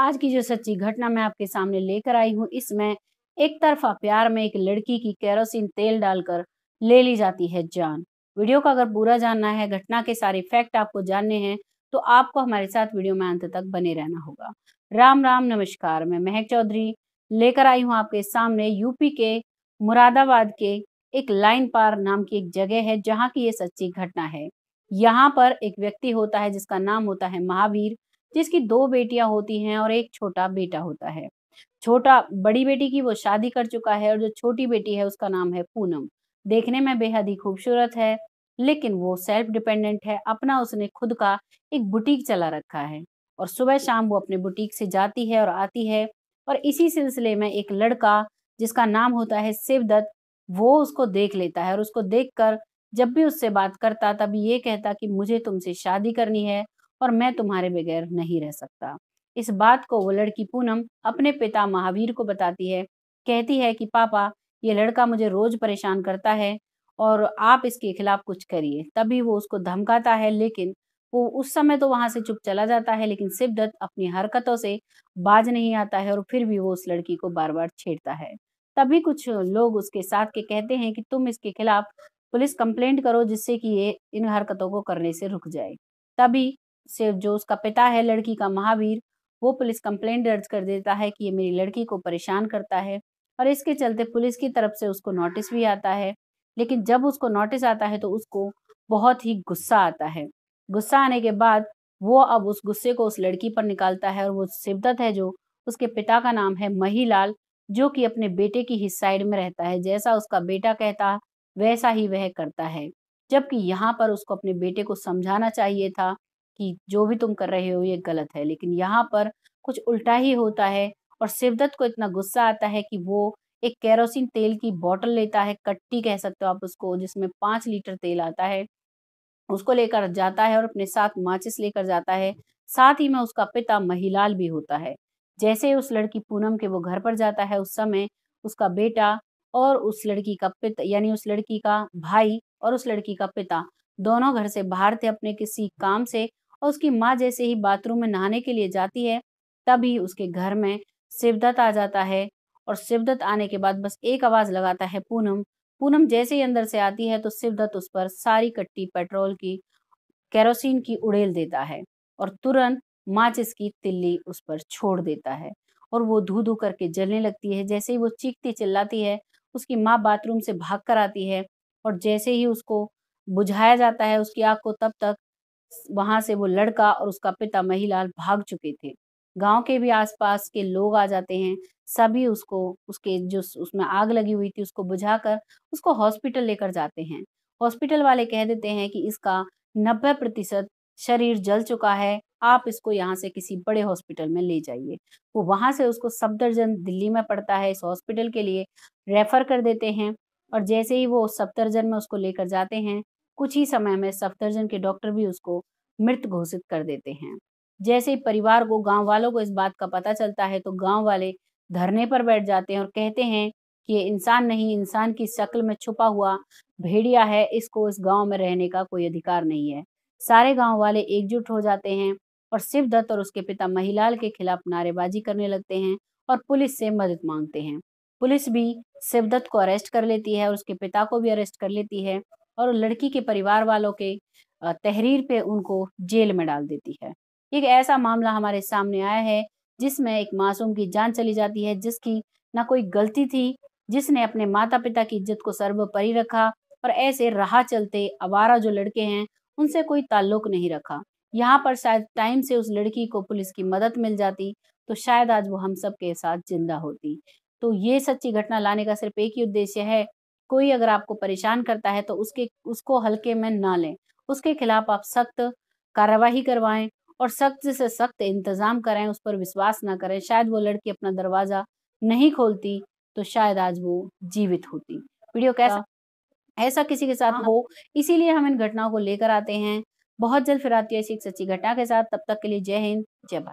आज की जो सच्ची घटना मैं आपके सामने लेकर आई हूँ इसमें एक तरफा प्यार में एक लड़की की कैरोसिन तेल डालकर ले ली जाती है जान वीडियो का अगर पूरा जानना है घटना के सारे फैक्ट आपको जानने हैं तो आपको हमारे साथ वीडियो में अंत तक बने रहना होगा राम राम नमस्कार मैं महक चौधरी लेकर आई हूँ आपके सामने यूपी के मुरादाबाद के एक लाइन पार नाम की एक जगह है जहाँ की ये सच्ची घटना है यहाँ पर एक व्यक्ति होता है जिसका नाम होता है महावीर जिसकी दो बेटियां होती हैं और एक छोटा बेटा होता है छोटा बड़ी बेटी की वो शादी कर चुका है और जो छोटी बेटी है उसका नाम है पूनम देखने में बेहद ही खूबसूरत है लेकिन वो सेल्फ डिपेंडेंट है अपना उसने खुद का एक बुटीक चला रखा है और सुबह शाम वो अपने बुटीक से जाती है और आती है और इसी सिलसिले में एक लड़का जिसका नाम होता है शिवदत्त वो उसको देख लेता है और उसको देखकर जब भी उससे बात करता तब ये कहता कि मुझे तुमसे शादी करनी है और मैं तुम्हारे बगैर नहीं रह सकता इस बात को वो लड़की पूनम अपने पिता महावीर को बताती है कहती है कि पापा ये लड़का मुझे रोज परेशान करता है और आप इसके खिलाफ कुछ करिए तभी वो उसको धमकाता है लेकिन वो उस समय तो वहां से चुप चला जाता है लेकिन सिबदत अपनी हरकतों से बाज नहीं आता है और फिर भी वो उस लड़की को बार बार छेड़ता है तभी कुछ लोग उसके साथ के कहते हैं कि तुम इसके खिलाफ पुलिस कंप्लेंट करो जिससे कि ये इन हरकतों को करने से रुक जाए तभी से जो उसका पिता है लड़की का महावीर वो पुलिस कंप्लेन दर्ज कर देता है कि ये मेरी लड़की को परेशान करता है और इसके चलते पुलिस की तरफ से उसको नोटिस भी आता है लेकिन जब उसको नोटिस आता है तो उसको बहुत ही गुस्सा आता है गुस्सा आने के बाद वो अब उस गुस्से को उस लड़की पर निकालता है और वो शिवदत्त है जो उसके पिता का नाम है महीलाल जो कि अपने बेटे की ही साइड में रहता है जैसा उसका बेटा कहता वैसा ही वह करता है जबकि यहाँ पर उसको अपने बेटे को समझाना चाहिए था कि जो भी तुम कर रहे हो ये गलत है लेकिन यहाँ पर कुछ उल्टा ही होता है और शिवदत्त को इतना गुस्सा आता है कि वो एक केरोसिन तेल की बोतल लेता है कट्टी कह सकते हो आप उसको जिसमें पांच लीटर तेल आता है उसको लेकर जाता है और अपने साथ माचिस लेकर जाता है साथ ही में उसका पिता महिलाल भी होता है जैसे उस लड़की पूनम के वो घर पर जाता है उस समय उसका बेटा और उस लड़की का पिता यानी उस लड़की का भाई और उस लड़की का पिता दोनों घर से बाहर थे अपने किसी काम से और उसकी माँ जैसे ही बाथरूम में नहाने के लिए जाती है तभी उसके घर में शिवदत्त आ जाता है और शिवदत्त आने के बाद बस एक आवाज लगाता है पूनम पूनम जैसे ही अंदर से आती है तो शिवदत्त उस पर सारी कट्टी पेट्रोल की केरोसिन की उड़ेल देता है और तुरंत माचिस की तिल्ली उस पर छोड़ देता है और वो धू धू करके जलने लगती है जैसे ही वो चीखती चिल्लाती है उसकी माँ बाथरूम से भाग कर आती है और जैसे ही उसको बुझाया जाता है उसकी आँख को तब तक वहां से वो लड़का और उसका पिता महिलाल भाग चुके थे गांव के भी आसपास के लोग आ जाते हैं सभी उसको उसके जो उसमें आग लगी हुई थी उसको बुझाकर उसको हॉस्पिटल लेकर जाते हैं हॉस्पिटल वाले कह देते हैं कि इसका नब्बे प्रतिशत शरीर जल चुका है आप इसको यहाँ से किसी बड़े हॉस्पिटल में ले जाइए वो वहां से उसको सफदरजन दिल्ली में पड़ता है इस हॉस्पिटल के लिए रेफर कर देते हैं और जैसे ही वो सफदरजन में उसको लेकर जाते हैं कुछ ही समय में सफदरजन के डॉक्टर भी उसको मृत घोषित कर देते हैं जैसे ही परिवार को गांव वालों को इस बात का पता चलता है तो गांव वाले धरने पर बैठ जाते हैं और कहते हैं कि ये इंसान नहीं इंसान की शक्ल में छुपा हुआ भेड़िया है इसको इस गांव में रहने का कोई अधिकार नहीं है सारे गांव वाले एकजुट हो जाते हैं और दत्त और उसके पिता महिलाल के खिलाफ नारेबाजी करने लगते हैं और पुलिस से मदद मांगते हैं पुलिस भी शिवदत्त को अरेस्ट कर लेती है और उसके पिता को भी अरेस्ट कर लेती है और लड़की के परिवार वालों के तहरीर पे उनको जेल में डाल देती है एक ऐसा मामला हमारे सामने आया है जिसमें एक मासूम की जान चली जाती है जिसकी ना कोई गलती थी जिसने अपने माता पिता की इज्जत को सर्वोपरि रखा और ऐसे राह चलते आवारा जो लड़के हैं उनसे कोई ताल्लुक नहीं रखा यहाँ पर शायद टाइम से उस लड़की को पुलिस की मदद मिल जाती तो शायद आज वो हम सब के साथ जिंदा होती तो ये सच्ची घटना लाने का सिर्फ एक ही उद्देश्य है कोई अगर आपको परेशान करता है तो उसके उसको हल्के में ना लें उसके खिलाफ आप सख्त कार्रवाई करवाएं और सख्त से सख्त इंतजाम करें उस पर विश्वास ना करें शायद वो लड़की अपना दरवाजा नहीं खोलती तो शायद आज वो जीवित होती वीडियो कैसा हाँ। ऐसा किसी के साथ हाँ। हो इसीलिए हम इन घटनाओं को लेकर आते हैं बहुत जल्द फिर आती है ऐसी एक सच्ची घटना के साथ तब तक के लिए जय हिंद जय भारत